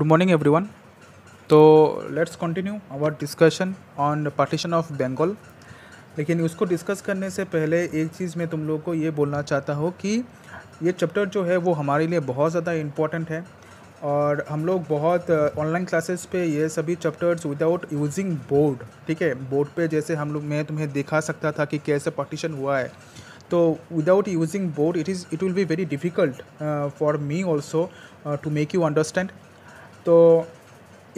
Morning everyone तो let's continue our discussion on partition of Bengal लेकिन उसको discuss करने से पहले एक चीज़ मैं तुम लोगों को ये बोलना चाहता हूँ कि ये चैप्टर जो है वो हमारे लिए बहुत ज़्यादा इम्पॉर्टेंट है और हम लोग बहुत ऑनलाइन uh, क्लासेस पे ये सभी चैप्टर्स विदाउट यूजिंग बोर्ड ठीक है बोर्ड पे जैसे हम लोग मैं तुम्हें दिखा सकता था कि कैसे पार्टीशन हुआ है तो without using board it is it will be very difficult for me also to make you understand तो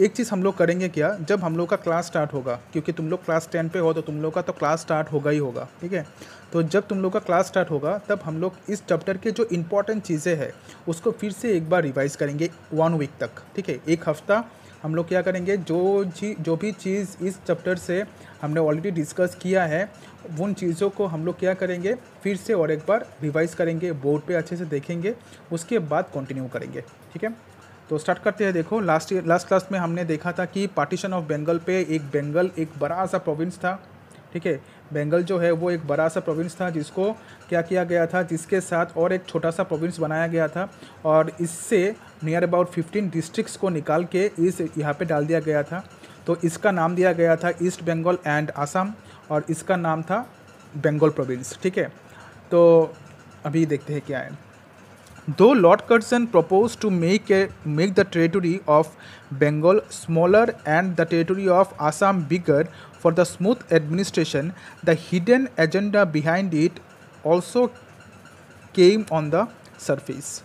एक चीज़ हम लोग करेंगे क्या जब हम लोग का क्लास स्टार्ट होगा क्योंकि तुम लोग क्लास टेन पे हो तो तुम लोग का तो क्लास स्टार्ट होगा ही होगा ठीक है तो जब तुम लोग का क्लास स्टार्ट होगा तब हम लोग इस चैप्टर के जो इम्पोर्टेंट चीज़ें हैं उसको फिर से एक बार रिवाइज़ करेंगे वन वीक तक ठीक है एक हफ्ता हम लोग क्या करेंगे जो जी जो भी चीज़ इस चैप्टर से हमने ऑलरेडी डिस्कस किया है उन चीज़ों को हम लोग क्या करेंगे फिर से और एक बार रिवाइज़ करेंगे बोर्ड पे अच्छे से देखेंगे उसके बाद कंटिन्यू करेंगे ठीक है तो स्टार्ट करते हैं देखो लास्ट ईयर लास्ट क्लास में हमने देखा था कि पार्टीशन ऑफ बंगाल पे एक बंगाल एक बड़ा सा प्रोविंस था ठीक है बंगाल जो है वो एक बड़ा सा प्रोविंस था जिसको क्या किया गया था जिसके साथ और एक छोटा सा प्रोविंस बनाया गया था और इससे नियर अबाउट फिफ्टीन डिस्ट्रिक्ट को निकाल के इस यहाँ पर डाल दिया गया था तो इसका नाम दिया गया था ईस्ट बंगाल एंड आसाम और इसका नाम था बंगाल प्रोविंस ठीक है तो अभी देखते हैं क्या है Though Lord Curzon proposed to make, a, make the territory of Bengal smaller and the territory of Assam bigger for the smooth administration, the hidden agenda behind it also came on the surface.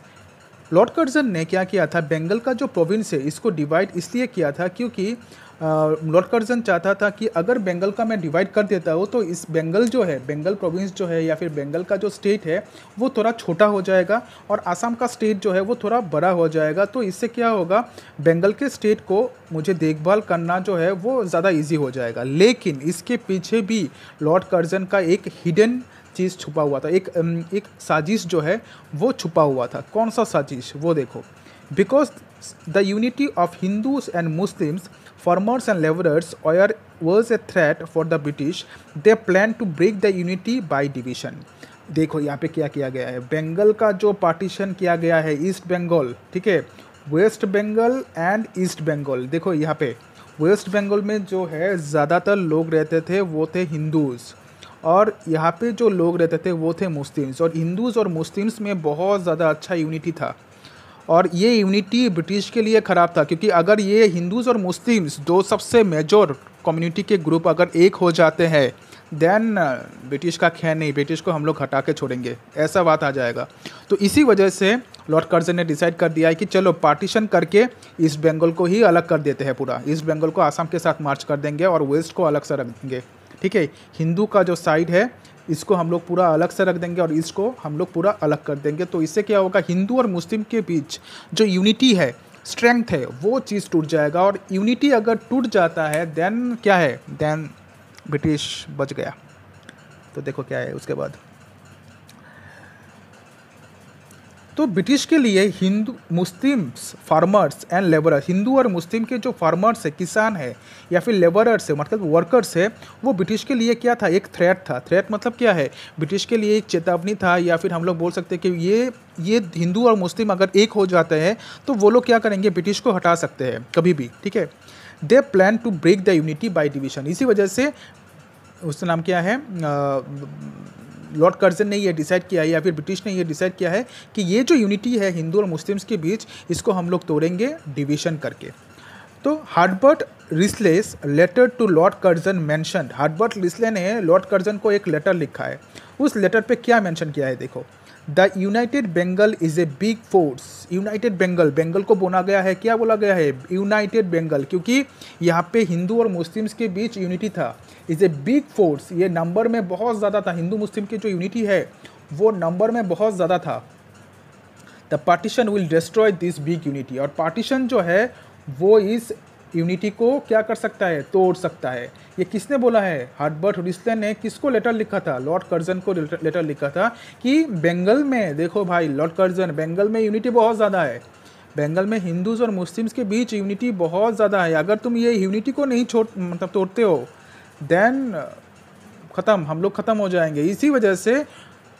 Lord Curzon ने क्या किया था बंगाल का जो province है इसको divide इसलिए किया था क्योंकि लॉर्ड कर्जन चाहता था कि अगर बंगाल का मैं डिवाइड कर देता हूँ तो इस बंगाल जो है बंगाल प्रोविंस जो है या फिर बंगाल का जो स्टेट है वो थोड़ा छोटा हो जाएगा और आसाम का स्टेट जो है वो थोड़ा बड़ा हो जाएगा तो इससे क्या होगा बंगाल के स्टेट को मुझे देखभाल करना जो है वो ज़्यादा ईजी हो जाएगा लेकिन इसके पीछे भी लॉर्ड कर्जन का एक हिडन चीज़ छुपा हुआ था एक एक साजिश जो है वो छुपा हुआ था कौन सा साजिश वो देखो because the unity of Hindus and Muslims farmers and labourers were was a threat for the British they plan to break the unity by division देखो यहाँ पे क्या किया गया है बंगाल का जो पार्टीशन किया गया है ईस्ट बंगाल ठीक है west Bengal and east Bengal देखो यहाँ पे वेस्ट बंगाल में जो है ज़्यादातर लोग रहते थे वो थे हिंदूज़ और यहाँ पे जो लोग रहते थे वो थे मुस्लिम्स और हिंदूज़ और मुस्लिम्स में बहुत ज़्यादा अच्छा यूनिटी था और ये यूनिटी ब्रिटिश के लिए ख़राब था क्योंकि अगर ये हिंदूज़ और मुस्लिम्स दो सबसे मेजर कम्युनिटी के ग्रुप अगर एक हो जाते हैं देन uh, ब्रिटिश का खैर नहीं ब्रिटिश को हम लोग हटा के छोड़ेंगे ऐसा बात आ जाएगा तो इसी वजह से लॉर्ड कर्जन ने डिसाइड कर दिया है कि चलो पार्टीशन करके ईस्ट बंगाल को ही अलग कर देते हैं पूरा ईस्ट बंगाल को आसाम के साथ मार्च कर देंगे और वेस्ट को अलग से रख देंगे ठीक है हिंदू का जो साइड है इसको हम लोग पूरा अलग से रख देंगे और ईस्ट को हम लोग पूरा अलग कर देंगे तो इससे क्या होगा हिंदू और मुस्लिम के बीच जो यूनिटी है स्ट्रेंथ है वो चीज़ टूट जाएगा और यूनिटी अगर टूट जाता है देन क्या है देन ब्रिटिश बच गया तो देखो क्या है उसके बाद तो ब्रिटिश के लिए Hindu Muslims farmers and labourers Hindu और मुस्लिम के जो फार्मर्स है किसान है या फिर लेबरर्स है मतलब वर्कर्स है वो ब्रिटिश के लिए क्या था एक थ्रेट था थ्रेट मतलब क्या है ब्रिटिश के लिए एक चेतावनी था या फिर हम लोग बोल सकते हैं कि ये ये हिंदू और मुस्लिम अगर एक हो जाते हैं तो वो लोग क्या करेंगे ब्रिटिश को हटा सकते हैं कभी भी ठीक है they plan to break the unity by division इसी वजह से उसका नाम क्या है लॉर्ड कर्जन ने यह डिसाइड किया है या फिर ब्रिटिश ने यह डिसाइड किया है कि ये जो यूनिटी है हिंदू और मुस्लिम्स के बीच इसको हम लोग तोड़ेंगे डिवीजन करके तो Herbert Risley's letter to lord Curzon mention Herbert Risley ने लॉर्ड कर्जन को एक लेटर लिखा है उस लेटर पे क्या मेंशन किया है देखो the united Bengal is a big force united Bengal Bengal को बोला गया है क्या बोला गया है यूनाइटेड बेंगल क्योंकि यहाँ पे हिंदू और मुस्लिम्स के बीच यूनिटी था इज़ ए बिग फोर्स ये नंबर में बहुत ज़्यादा था हिंदू मुस्लिम की जो यूनिटी है वो नंबर में बहुत ज़्यादा था the partition will destroy this big unity और पार्टीशन जो है वो इस यूनिटी को क्या कर सकता है तोड़ सकता है ये किसने बोला है हर्बर्ट रिस्ले ने किसको लेटर लिखा था लॉर्ड कर्जन को लेटर लिखा था कि बंगल में देखो भाई लॉर्ड कर्जन बंगल में यूनिटी बहुत ज़्यादा है बंगल में हिंदूज़ और मुस्लिम्स के बीच यूनिटी बहुत ज़्यादा है अगर तुम ये यूनिटी को नहीं छोड़ मतलब तोड़ते हो देन ख़त्म हम लोग ख़त्म हो जाएंगे इसी वजह से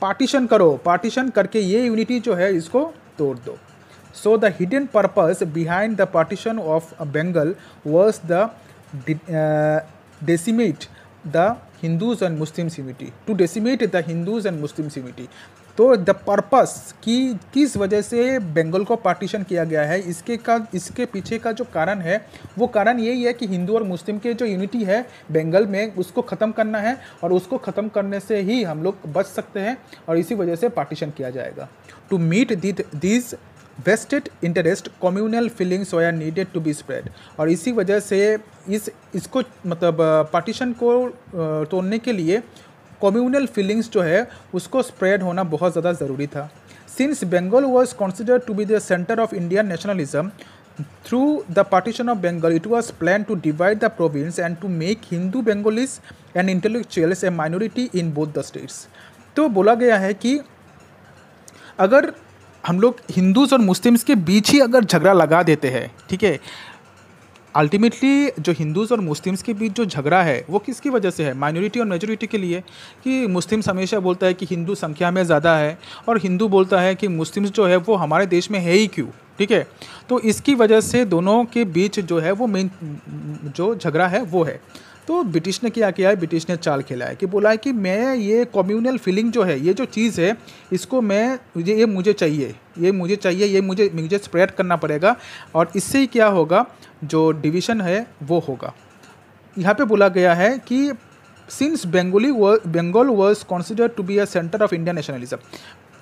पार्टीशन करो पार्टीशन करके ये यूनिटी जो है इसको तोड़ दो So the hidden purpose behind the partition of Bengal was the uh, decimate the Hindus and Muslims unity to decimate the Hindus and Muslims unity. तो द पर्पस कि किस वजह से बंगाल को पार्टीशन किया गया है इसके का इसके पीछे का जो कारण है वो कारण यही है कि हिंदू और मुस्लिम के जो यूनिटी है बंगाल में उसको ख़त्म करना है और उसको ख़त्म करने से ही हम लोग बच सकते हैं और इसी वजह से पार्टीशन किया जाएगा to meet this vested interest communal feelings were needed to be spread और इसी वजह से इस इसको मतलब पार्टीशन को तोड़ने के लिए कम्युनल फीलिंग्स जो है उसको स्प्रेड होना बहुत ज़्यादा ज़रूरी था since Bengal was consider to be the centre of Indian nationalism through the partition of Bengal, it was plan to divide the province and to make Hindu Bengalis and intellectuals a minority in both the states तो बोला गया है कि अगर हम लोग Hindus और Muslims के बीच ही अगर झगड़ा लगा देते हैं ठीक है अल्टीमेटली जो हिंदूज़ और मुस्लिम्स के बीच जो झगड़ा है वो किसकी वजह से है माइनॉरिटी और मेजोरिटी के लिए कि मुस्लिम्स हमेशा बोलता है कि हिंदू संख्या में ज़्यादा है और हिंदू बोलता है कि मुस्लिम्स जो है वो हमारे देश में है ही क्यों ठीक है तो इसकी वजह से दोनों के बीच जो है वो मेन जो झगड़ा है वो है तो ब्रिटिश ने क्या किया है ब्रिटिश ने चाल खेला है कि बोला है कि मैं ये कम्युनल फीलिंग जो है ये जो चीज़ है इसको मैं मुझे ये मुझे चाहिए ये मुझे चाहिए ये मुझे मुझे स्प्रेड करना पड़ेगा और इससे ही क्या होगा जो डिवीज़न है वो होगा यहाँ पे बोला गया है कि since Bengali Bengal was considered to be a centre of Indian nationalism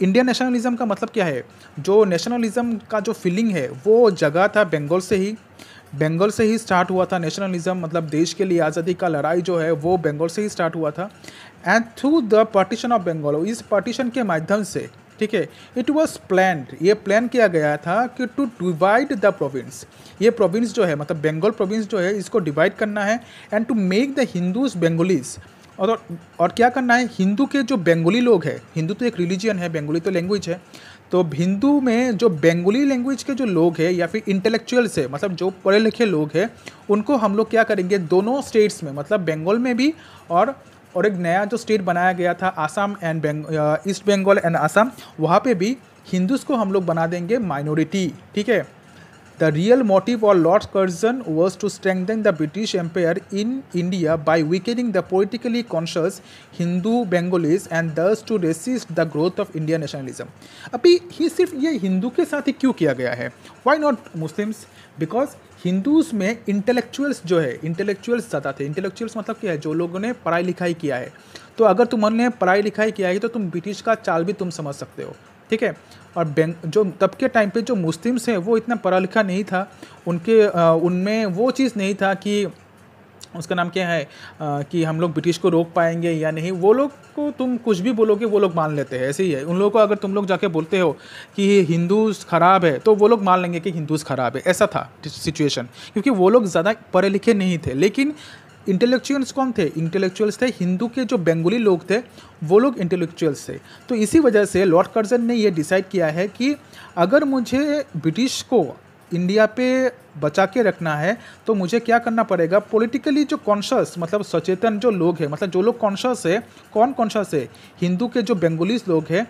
Indian nationalism का मतलब क्या है जो नेशनलिज्म का जो फीलिंग है वो जगह था बंगाल से ही बंगाल से ही स्टार्ट हुआ था नेशनलिज्म मतलब देश के लिए आज़ादी का लड़ाई जो है वो बंगाल से ही स्टार्ट हुआ था and through the partition of Bengal इस पार्टीशन के माध्यम से ठीक है इट वॉज प्लान ये प्लान किया गया था कि टू डिवाइड द प्रोविंस ये प्रोविंस जो है मतलब बंगाल प्रोविंस जो है इसको डिवाइड करना है and to make the Hindus Bengalis और और क्या करना है हिंदू के जो बेंगोली लोग हैं हिंदू तो एक रिलीजियन है बेंगोली तो लैंग्वेज है तो हिंदू में जो बेंगोली लैंग्वेज के जो लोग हैं या फिर इंटेलेक्चुअल्स है मतलब जो पढ़े लिखे लोग हैं उनको हम लोग क्या करेंगे दोनों स्टेट्स में मतलब बंगाल में भी और और एक नया जो स्टेट बनाया गया था आसाम एंड बेंग ईस्ट बंगाल एंड आसाम वहाँ पे भी हिंदूज़ को हम लोग बना देंगे माइनॉरिटी ठीक है The real motive of Lord Curzon was to strengthen the British Empire in India by weakening the politically conscious Hindu Bengalis and thus to resist the growth of Indian nationalism. अभी ही सिर्फ ये हिंदू के साथ ही क्यों किया गया है why not Muslims because Hindus में इंटेलेक्चुअल्स जो है इंटेलेक्चुअल्स ज़्यादा थे इंटेलेक्चुअल्स मतलब क्या है जो लोगों ने पढ़ाई लिखाई किया है तो अगर तुमने पढ़ाई लिखाई किया है तो तुम ब्रिटिश का चाल भी तुम समझ सकते हो ठीक है और बेंग जो तब के टाइम पे जो मुस्लिम्स हैं वो इतना पढ़ा लिखा नहीं था उनके उनमें वो चीज़ नहीं था कि उसका नाम क्या है आ, कि हम लोग ब्रिटिश को रोक पाएंगे या नहीं वो लोग को तुम कुछ भी बोलोगे वो लोग मान लेते हैं ऐसे ही है उन लोगों को अगर तुम लोग जाके बोलते हो कि हिंदूज ख़राब है तो वो लोग मान लेंगे कि हिंदूज ख़राब है ऐसा था सिचुएशन क्योंकि वो लोग ज़्यादा पढ़े लिखे नहीं थे लेकिन इंटेलेक्चुअल्स कौन थे इंटेलेक्चुअल्स थे हिंदू के जो बंगाली लोग थे वो लोग इंटेलेक्चुअल्स थे तो इसी वजह से लॉर्ड कर्जन ने ये डिसाइड किया है कि अगर मुझे ब्रिटिश को इंडिया पे बचा के रखना है तो मुझे क्या करना पड़ेगा पॉलिटिकली जो कॉन्शस मतलब सचेतन जो लोग हैं मतलब जो लोग कॉन्शस है कौन कॉन्शस है हिंदू के जो बंगालीज लोग हैं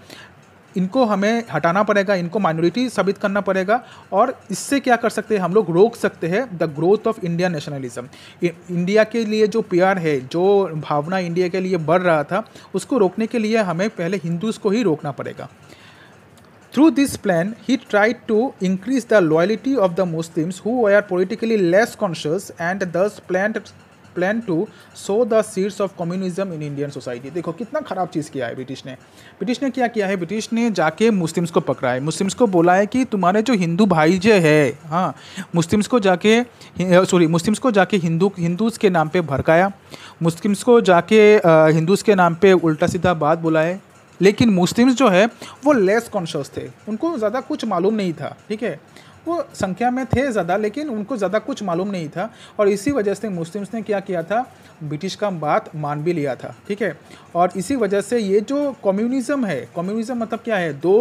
इनको हमें हटाना पड़ेगा इनको माइनॉरिटी साबित करना पड़ेगा और इससे क्या कर सकते हैं हम लोग रोक सकते हैं the growth of Indian nationalism India के लिए जो प्यार है जो भावना इंडिया के लिए बढ़ रहा था उसको रोकने के लिए हमें पहले हिंदूज़ को ही रोकना पड़ेगा through this plan he try to increase the loyalty of the Muslims who are politically less conscious and thus plan plan to sow the seeds of communism in Indian society देखो कितना ख़राब चीज़ किया है British ने British ने क्या किया है ब्रिटिश ने जाके मुस्लिम्स को पकड़ा है मुस्लिम्स को बोला है कि तुम्हारे जो हिंदू भाई जो है हाँ मुस्लिम्स को जाके सॉरी मुस्लिम्स को जाके हिंदू हिंदूज़ के नाम पर भड़काया मुस्लिम्स को जाके हिंदूज़ के नाम पर उल्टा सीधा बात बोला है लेकिन मुस्लिम्स जो है वो लेस कॉन्शियस थे उनको ज़्यादा कुछ मालूम नहीं था ठीक है वो संख्या में थे ज़्यादा लेकिन उनको ज़्यादा कुछ मालूम नहीं था और इसी वजह से मुस्लिम्स ने क्या किया था ब्रिटिश का बात मान भी लिया था ठीक है और इसी वजह से ये जो कम्युनिज़्म है कम्युनिज़्म मतलब क्या है दो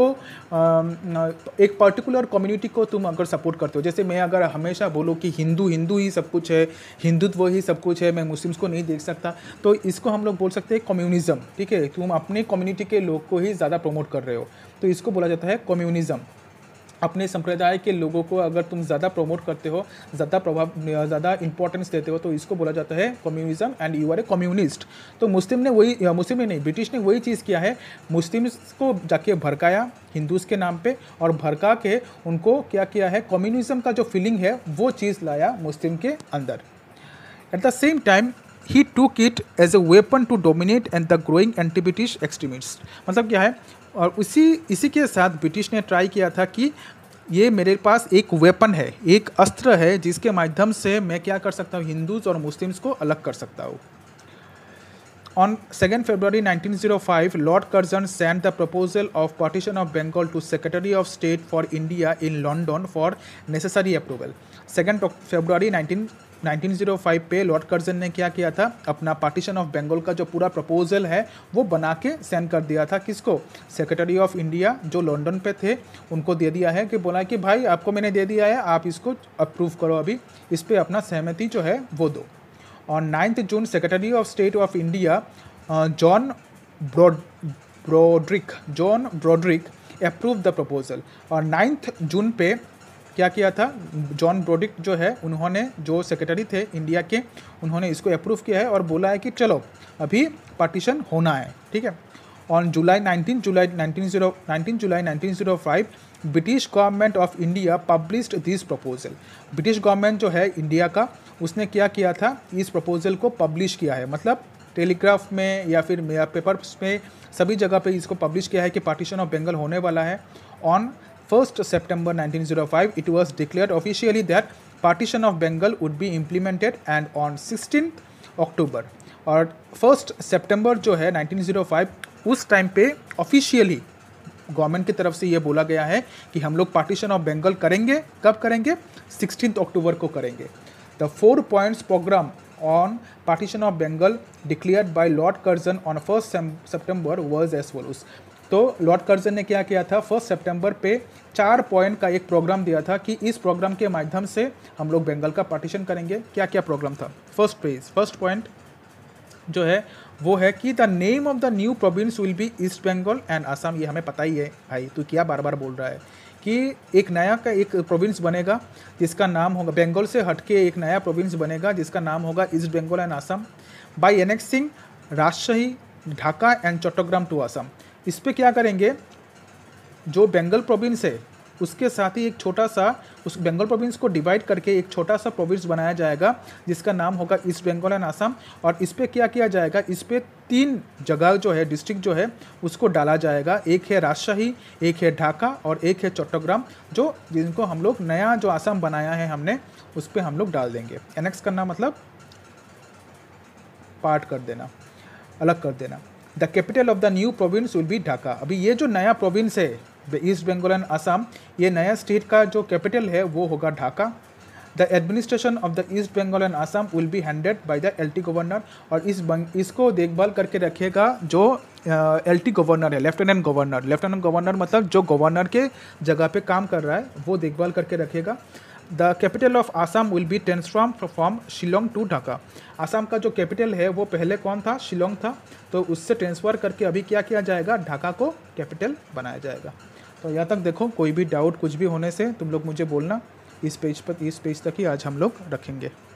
एक पर्टिकुलर कम्युनिटी को तुम अगर सपोर्ट करते हो जैसे मैं अगर हमेशा बोलूँ कि हिंदू हिंदू ही सब कुछ है हिंदुत्व ही सब कुछ है मैं मुस्लिम्स को नहीं देख सकता तो इसको हम लोग बोल सकते हैं कम्युनिज़्म ठीक है तुम अपने कम्युनिटी के लोग को ही ज़्यादा प्रमोट कर रहे हो तो इसको बोला जाता है कम्युनिज़्म अपने संप्रदाय के लोगों को अगर तुम ज़्यादा प्रमोट करते हो ज़्यादा प्रभाव ज़्यादा इंपॉर्टेंस देते हो तो इसको बोला जाता है communism and you are a communist तो मुस्लिम ने वही मुस्लिम ने नहीं ब्रिटिश ने वही चीज़ किया है मुस्लिम्स को जाके भड़काया हिंदूज के नाम पे और भड़का के उनको क्या किया है कम्युनिज्म का जो फीलिंग है वो चीज़ लाया मुस्लिम के अंदर एट द सेम टाइम ही to kit as a weapon to dominate and the growing anti British extremist मतलब क्या है और उसी इसी के साथ ब्रिटिश ने ट्राई किया था कि ये मेरे पास एक वेपन है एक अस्त्र है जिसके माध्यम से मैं क्या कर सकता हूँ हिंदूज और मुस्लिम्स को अलग कर सकता हूँ On 2nd February 1905, Lord Curzon sent the proposal of partition of Bengal to Secretary of State for India in London for necessary approval. 2nd February 1905 पे लॉर्ड कर्जन ने क्या किया था अपना पार्टीशन ऑफ बंगाल का जो पूरा प्रपोजल है वो बना के सेंड कर दिया था किसको सेक्रेटरी ऑफ इंडिया जो लंदन पे थे उनको दे दिया है कि बोला कि भाई आपको मैंने दे दिया है आप इसको अप्रूव करो अभी इस पर अपना सहमति जो है वो दो और ninth June secretary of state of India John broad Brodrick John Brodrick approve the proposal और नाइन्थ जून पे क्या किया था जॉन ब्रोडिक जो है उन्होंने जो सेक्रेटरी थे इंडिया के उन्होंने इसको अप्रूव किया है और बोला है कि चलो अभी पार्टीशन होना है ठीक है on July 19 July zero 19 July 1905 British government of India published this proposal British government जो है इंडिया का उसने क्या किया था इस प्रपोजल को पब्लिश किया है मतलब टेलीग्राफ में या फिर पेपर्स में सभी जगह पे इसको पब्लिश किया है कि पार्टीशन ऑफ बंगाल होने वाला है on first nineteen September five it was declare officially that partition of Bengal would be implemented and on sixteen October और फर्स्ट सेप्टेम्बर जो है जीरो फाइव oh उस टाइम पे ऑफिशियली गवर्नमेंट की तरफ से ये बोला गया है कि हम लोग पार्टीशन ऑफ बेंगल करेंगे कब करेंगे सिक्सटीन अक्टूबर को करेंगे the four points programme on partition of Bengal declared by lord Curzon on first September was as follows तो लॉर्ड कर्जन ने क्या किया था फर्स्ट सितंबर पे चार पॉइंट का एक प्रोग्राम दिया था कि इस प्रोग्राम के माध्यम से हम लोग बंगाल का पार्टीशन करेंगे क्या क्या प्रोग्राम था फर्स्ट पेज फर्स्ट पॉइंट जो है वो है कि the name of the new province will be east Bengal and Assam ये हमें पता ही है भाई तो क्या बार बार बोल रहा है कि एक नया का एक प्रोविंस बनेगा जिसका नाम होगा बंगाल से हटके एक नया प्रोविंस बनेगा जिसका नाम होगा east Bengal and Assam by annexing Rajshahi Dhaka and Chattogram to Assam इस पर क्या करेंगे जो बंगाल प्रोविंस है उसके साथ ही एक छोटा सा उस बंगाल प्रोविंस को डिवाइड करके एक छोटा सा प्रोविंस बनाया जाएगा जिसका नाम होगा ईस्ट बंगाल एंड आसाम और इस पर क्या किया जाएगा इस पर तीन जगह जो है डिस्ट्रिक्ट जो है उसको डाला जाएगा एक है राजशाही एक है ढाका और एक है चट्टग्राम जो जिनको हम लोग नया जो आसाम बनाया है हमने उस पर हम लोग डाल देंगे एनेक्स करना मतलब पार्ट कर देना अलग कर देना the capital of the new province will be Dhaka अभी ये जो नया प्रोविंस है ईस्ट बंगाल एंड आसाम ये नया स्टेट का जो कैपिटल है वो होगा Dhaka the administration of the east Bengal and Assam will be handed by the L T governor और इस बंग, इसको देखभाल करके रखेगा जो एल टी गवर्नर है लेफ्टिनेंट गवर्नर लेफ्टिनेंट गवर्नर मतलब जो गवर्नर के जगह पे काम कर रहा है वो देखभाल करके रखेगा the capital of Assam will be transform from Shillong to Dhaka Assam का जो कैपिटल है वो पहले कौन था शिलोंग था तो उससे ट्रांसफ़र करके अभी क्या किया जाएगा ढाका को कैपिटल बनाया जाएगा तो यहाँ तक देखो कोई भी डाउट कुछ भी होने से तुम लोग मुझे बोलना इस पेज पर इस पेज तक ही आज हम लोग रखेंगे